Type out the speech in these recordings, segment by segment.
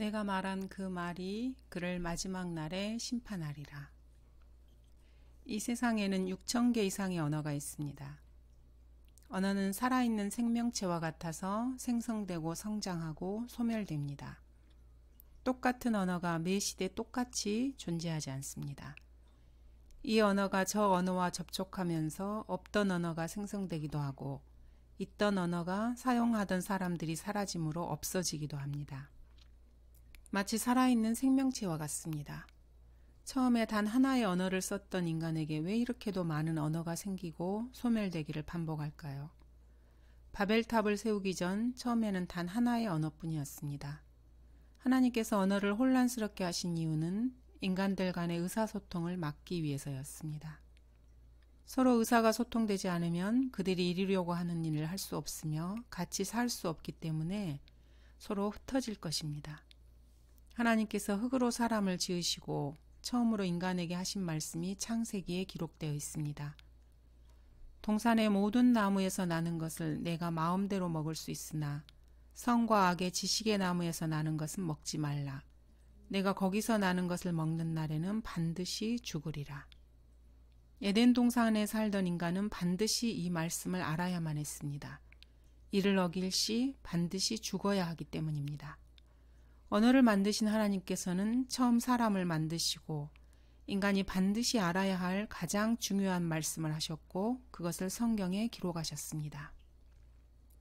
내가 말한 그 말이 그를 마지막 날에 심판하리라. 이 세상에는 6천 개 이상의 언어가 있습니다. 언어는 살아있는 생명체와 같아서 생성되고 성장하고 소멸됩니다. 똑같은 언어가 매 시대 똑같이 존재하지 않습니다. 이 언어가 저 언어와 접촉하면서 없던 언어가 생성되기도 하고 있던 언어가 사용하던 사람들이 사라짐으로 없어지기도 합니다. 마치 살아있는 생명체와 같습니다. 처음에 단 하나의 언어를 썼던 인간에게 왜 이렇게도 많은 언어가 생기고 소멸되기를 반복할까요? 바벨탑을 세우기 전 처음에는 단 하나의 언어뿐이었습니다. 하나님께서 언어를 혼란스럽게 하신 이유는 인간들 간의 의사소통을 막기 위해서였습니다. 서로 의사가 소통되지 않으면 그들이 이루려고 하는 일을 할 수 없으며 같이 살 수 없기 때문에 서로 흩어질 것입니다. 하나님께서 흙으로 사람을 지으시고 처음으로 인간에게 하신 말씀이 창세기에 기록되어 있습니다. 동산의 모든 나무에서 나는 것을 내가 마음대로 먹을 수 있으나 성과 악의 지식의 나무에서 나는 것은 먹지 말라. 내가 거기서 나는 것을 먹는 날에는 반드시 죽으리라. 에덴 동산에 살던 인간은 반드시 이 말씀을 알아야만 했습니다. 이를 어길 시 반드시 죽어야 하기 때문입니다. 언어를 만드신 하나님께서는 처음 사람을 만드시고 인간이 반드시 알아야 할 가장 중요한 말씀을 하셨고 그것을 성경에 기록하셨습니다.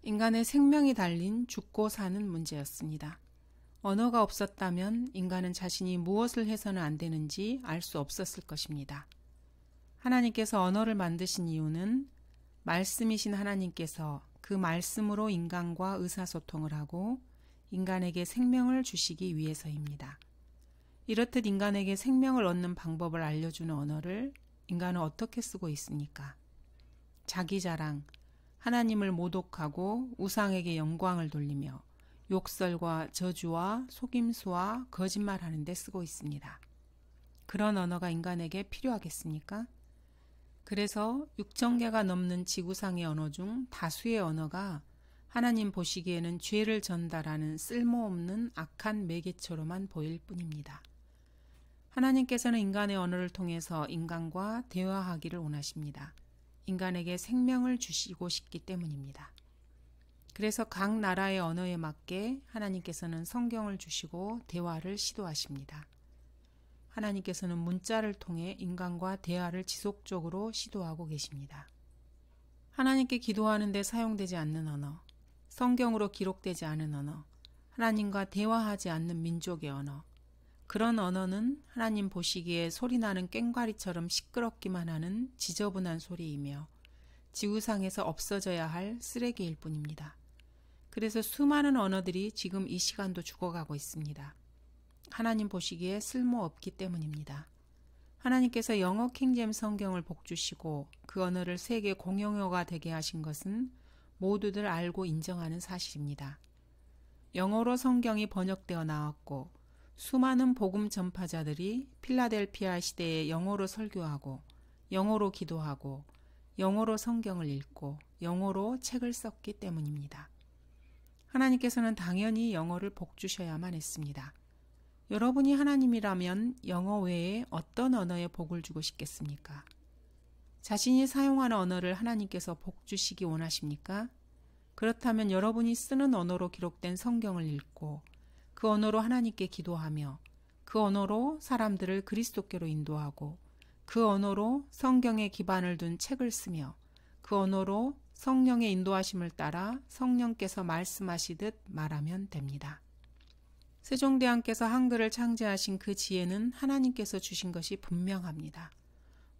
인간의 생명이 달린 죽고 사는 문제였습니다. 언어가 없었다면 인간은 자신이 무엇을 해서는 안 되는지 알 수 없었을 것입니다. 하나님께서 언어를 만드신 이유는 말씀이신 하나님께서 그 말씀으로 인간과 의사소통을 하고 인간에게 생명을 주시기 위해서입니다. 이렇듯 인간에게 생명을 얻는 방법을 알려주는 언어를 인간은 어떻게 쓰고 있습니까? 자기 자랑, 하나님을 모독하고 우상에게 영광을 돌리며 욕설과 저주와 속임수와 거짓말하는 데 쓰고 있습니다. 그런 언어가 인간에게 필요하겠습니까? 그래서 6천 개가 넘는 지구상의 언어 중 다수의 언어가 하나님 보시기에는 죄를 전달하는 쓸모없는 악한 매개체로만 보일 뿐입니다. 하나님께서는 인간의 언어를 통해서 인간과 대화하기를 원하십니다. 인간에게 생명을 주시고 싶기 때문입니다. 그래서 각 나라의 언어에 맞게 하나님께서는 성경을 주시고 대화를 시도하십니다. 하나님께서는 문자를 통해 인간과 대화를 지속적으로 시도하고 계십니다. 하나님께 기도하는데 사용되지 않는 언어, 성경으로 기록되지 않은 언어, 하나님과 대화하지 않는 민족의 언어. 그런 언어는 하나님 보시기에 소리나는 꽹과리처럼 시끄럽기만 하는 지저분한 소리이며 지구상에서 없어져야 할 쓰레기일 뿐입니다. 그래서 수많은 언어들이 지금 이 시간도 죽어가고 있습니다. 하나님 보시기에 쓸모없기 때문입니다. 하나님께서 영어 킹잼 성경을 복주시고 그 언어를 세계 공용어가 되게 하신 것은 모두들 알고 인정하는 사실입니다. 영어로 성경이 번역되어 나왔고 수많은 복음 전파자들이 필라델피아 시대에 영어로 설교하고 영어로 기도하고 영어로 성경을 읽고 영어로 책을 썼기 때문입니다. 하나님께서는 당연히 영어를 복주셔야만 했습니다. 여러분이 하나님이라면 영어 외에 어떤 언어에 복을 주고 싶겠습니까? 자신이 사용하는 언어를 하나님께서 복주시기 원하십니까? 그렇다면 여러분이 쓰는 언어로 기록된 성경을 읽고 그 언어로 하나님께 기도하며 그 언어로 사람들을 그리스도께로 인도하고 그 언어로 성경에 기반을 둔 책을 쓰며 그 언어로 성령의 인도하심을 따라 성령께서 말씀하시듯 말하면 됩니다. 세종대왕께서 한글을 창제하신 그 지혜는 하나님께서 주신 것이 분명합니다.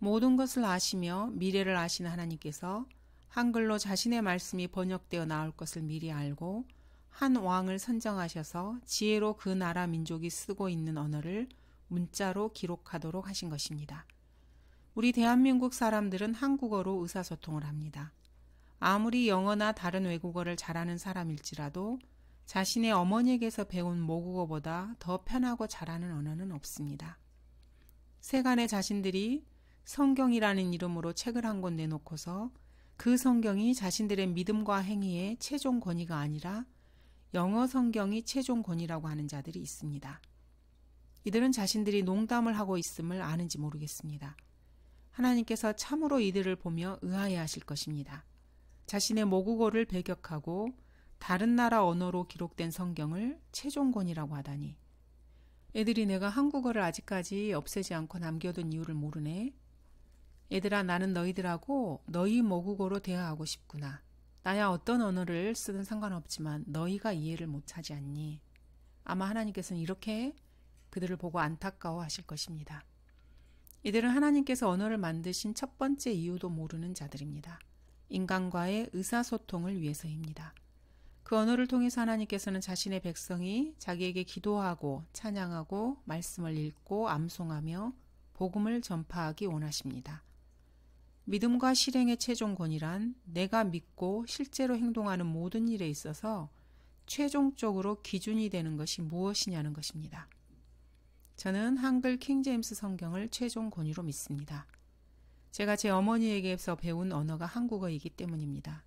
모든 것을 아시며 미래를 아시는 하나님께서 한글로 자신의 말씀이 번역되어 나올 것을 미리 알고 한 왕을 선정하셔서 지혜로 그 나라 민족이 쓰고 있는 언어를 문자로 기록하도록 하신 것입니다. 우리 대한민국 사람들은 한국어로 의사소통을 합니다. 아무리 영어나 다른 외국어를 잘하는 사람일지라도 자신의 어머니에게서 배운 모국어보다 더 편하고 잘하는 언어는 없습니다. 세간의 자신들이 성경이라는 이름으로 책을 한 권 내놓고서 그 성경이 자신들의 믿음과 행위의 최종 권위가 아니라 영어 성경이 최종 권위라고 하는 자들이 있습니다. 이들은 자신들이 농담을 하고 있음을 아는지 모르겠습니다. 하나님께서 참으로 이들을 보며 의아해 하실 것입니다. 자신의 모국어를 배격하고 다른 나라 언어로 기록된 성경을 최종권위라고 하다니. 애들이 내가 한국어를 아직까지 없애지 않고 남겨둔 이유를 모르네. 얘들아, 나는 너희들하고 너희 모국어로 대화하고 싶구나. 나야 어떤 언어를 쓰든 상관없지만 너희가 이해를 못하지 않니? 아마 하나님께서는 이렇게 그들을 보고 안타까워 하실 것입니다. 이들은 하나님께서 언어를 만드신 첫 번째 이유도 모르는 자들입니다. 인간과의 의사소통을 위해서입니다. 그 언어를 통해서 하나님께서는 자신의 백성이 자기에게 기도하고 찬양하고 말씀을 읽고 암송하며 복음을 전파하기 원하십니다. 믿음과 실행의 최종 권위란 내가 믿고 실제로 행동하는 모든 일에 있어서 최종적으로 기준이 되는 것이 무엇이냐는 것입니다. 저는 한글 킹제임스 성경을 최종 권위로 믿습니다. 제가 제 어머니에게서 배운 언어가 한국어이기 때문입니다.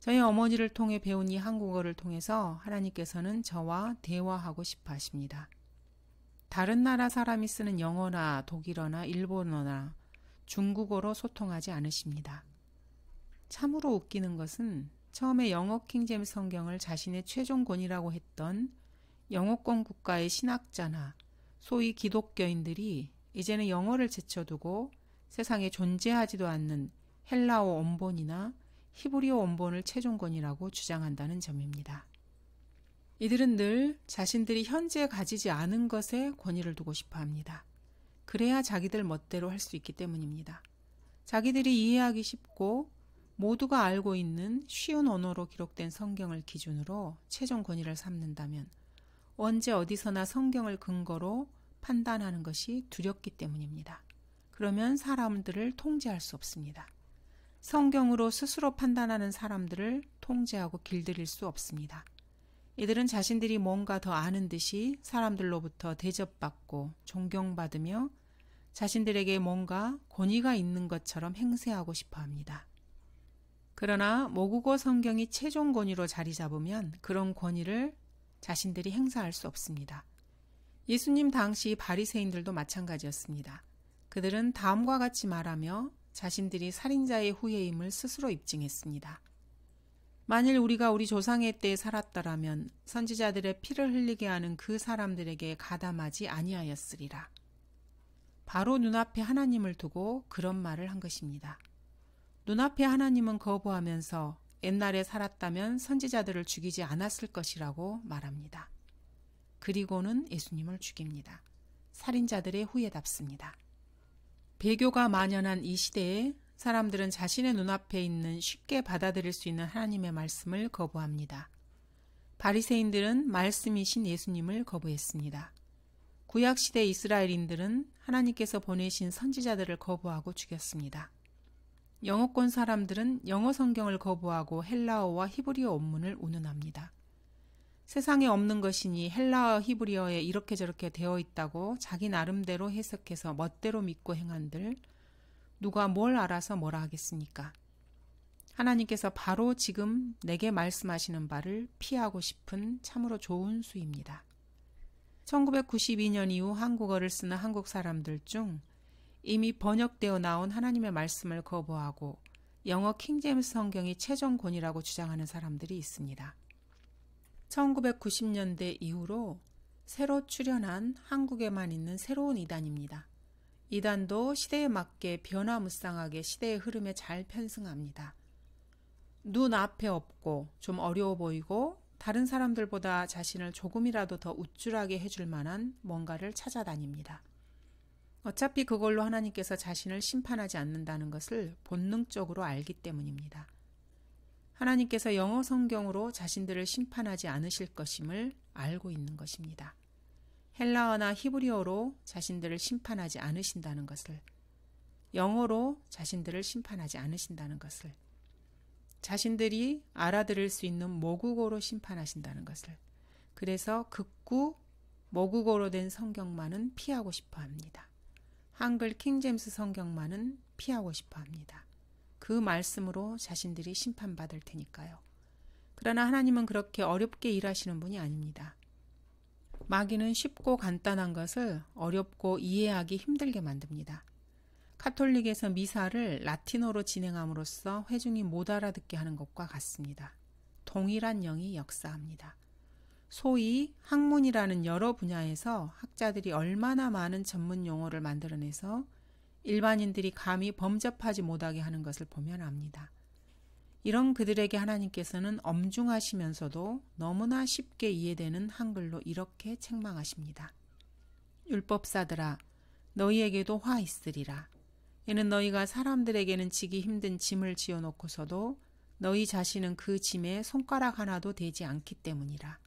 저희 어머니를 통해 배운 이 한국어를 통해서 하나님께서는 저와 대화하고 싶어 하십니다. 다른 나라 사람이 쓰는 영어나 독일어나 일본어나 중국어로 소통하지 않으십니다. 참으로 웃기는 것은 처음에 영어 킹잼스 성경을 자신의 최종권이라고 했던 영어권 국가의 신학자나 소위 기독교인들이 이제는 영어를 제쳐두고 세상에 존재하지도 않는 헬라어 원본이나 히브리어 원본을 최종권이라고 주장한다는 점입니다. 이들은 늘 자신들이 현재 가지지 않은 것에 권위를 두고 싶어 합니다. 그래야 자기들 멋대로 할 수 있기 때문입니다. 자기들이 이해하기 쉽고 모두가 알고 있는 쉬운 언어로 기록된 성경을 기준으로 최종 권위를 삼는다면 언제 어디서나 성경을 근거로 판단하는 것이 두렵기 때문입니다. 그러면 사람들을 통제할 수 없습니다. 성경으로 스스로 판단하는 사람들을 통제하고 길들일 수 없습니다. 이들은 자신들이 뭔가 더 아는 듯이 사람들로부터 대접받고 존경받으며 자신들에게 뭔가 권위가 있는 것처럼 행세하고 싶어 합니다. 그러나 모국어 성경이 최종 권위로 자리 잡으면 그런 권위를 자신들이 행사할 수 없습니다. 예수님 당시 바리새인들도 마찬가지였습니다. 그들은 다음과 같이 말하며 자신들이 살인자의 후예임을 스스로 입증했습니다. 만일 우리가 우리 조상의 때에 살았더라면 선지자들의 피를 흘리게 하는 그 사람들에게 가담하지 아니하였으리라. 바로 눈앞에 하나님을 두고 그런 말을 한 것입니다. 눈앞에 하나님은 거부하면서 옛날에 살았다면 선지자들을 죽이지 않았을 것이라고 말합니다. 그리고는 예수님을 죽입니다. 살인자들의 후예답습니다. 배교가 만연한 이 시대에 사람들은 자신의 눈앞에 있는 쉽게 받아들일 수 있는 하나님의 말씀을 거부합니다. 바리새인들은 말씀이신 예수님을 거부했습니다. 구약 시대 이스라엘인들은 하나님께서 보내신 선지자들을 거부하고 죽였습니다. 영어권 사람들은 영어 성경을 거부하고 헬라어와 히브리어 원문을 운운합니다. 세상에 없는 것이니 헬라어 히브리어에 이렇게 저렇게 되어 있다고 자기 나름대로 해석해서 멋대로 믿고 행한들 누가 뭘 알아서 뭐라 하겠습니까? 하나님께서 바로 지금 내게 말씀하시는 바를 피하고 싶은 참으로 좋은 수입니다. 1992년 이후 한국어를 쓰는 한국 사람들 중 이미 번역되어 나온 하나님의 말씀을 거부하고 영어 킹제임스 성경이 최종권이라고 주장하는 사람들이 있습니다. 1990년대 이후로 새로 출현한 한국에만 있는 새로운 이단입니다. 이단도 시대에 맞게 변화무쌍하게 시대의 흐름에 잘 편승합니다. 눈앞에 없고 좀 어려워 보이고 다른 사람들보다 자신을 조금이라도 더 우쭐하게 해줄 만한 뭔가를 찾아다닙니다. 어차피 그걸로 하나님께서 자신을 심판하지 않는다는 것을 본능적으로 알기 때문입니다. 하나님께서 영어 성경으로 자신들을 심판하지 않으실 것임을 알고 있는 것입니다. 헬라어나 히브리어로 자신들을 심판하지 않으신다는 것을, 영어로 자신들을 심판하지 않으신다는 것을, 자신들이 알아들을 수 있는 모국어로 심판하신다는 것을, 그래서 극구 모국어로 된 성경만은 피하고 싶어 합니다. 한글 킹잼스 성경만은 피하고 싶어 합니다. 그 말씀으로 자신들이 심판받을 테니까요. 그러나 하나님은 그렇게 어렵게 일하시는 분이 아닙니다. 마귀는 쉽고 간단한 것을 어렵고 이해하기 힘들게 만듭니다. 카톨릭에서 미사를 라틴어로 진행함으로써 회중이 못 알아듣게 하는 것과 같습니다. 동일한 영이 역사합니다. 소위 학문이라는 여러 분야에서 학자들이 얼마나 많은 전문 용어를 만들어내서 일반인들이 감히 범접하지 못하게 하는 것을 보면 압니다. 이런 그들에게 하나님께서는 엄중하시면서도 너무나 쉽게 이해되는 한글로 이렇게 책망하십니다. 율법사들아, 너희에게도 화 있으리라. 이는 너희가 사람들에게는 지기 힘든 짐을 지어놓고서도 너희 자신은 그 짐에 손가락 하나도 되지 않기 때문이라.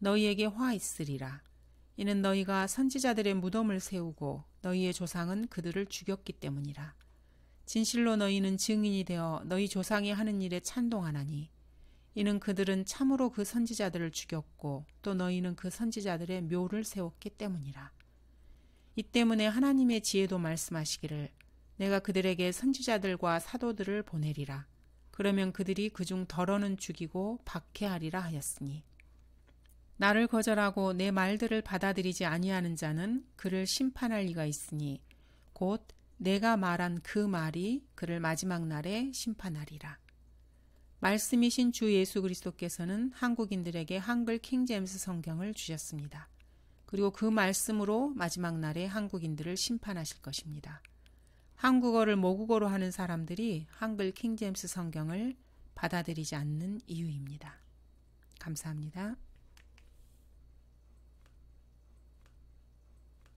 너희에게 화 있으리라. 이는 너희가 선지자들의 무덤을 세우고 너희의 조상은 그들을 죽였기 때문이라. 진실로 너희는 증인이 되어 너희 조상이 하는 일에 찬동하나니 이는 그들은 참으로 그 선지자들을 죽였고 또 너희는 그 선지자들의 묘를 세웠기 때문이라. 이 때문에 하나님의 지혜도 말씀하시기를 내가 그들에게 선지자들과 사도들을 보내리라. 그러면 그들이 그중 덜어는 죽이고 박해하리라 하였으니 나를 거절하고 내 말들을 받아들이지 아니하는 자는 그를 심판할 리가 있으니 곧 내가 말한 그 말이 그를 마지막 날에 심판하리라. 말씀이신 주 예수 그리스도께서는 한국인들에게 한글 킹제임스 성경을 주셨습니다. 그리고 그 말씀으로 마지막 날에 한국인들을 심판하실 것입니다. 한국어를 모국어로 하는 사람들이 한글 킹제임스 성경을 받아들이지 않는 이유입니다. 감사합니다.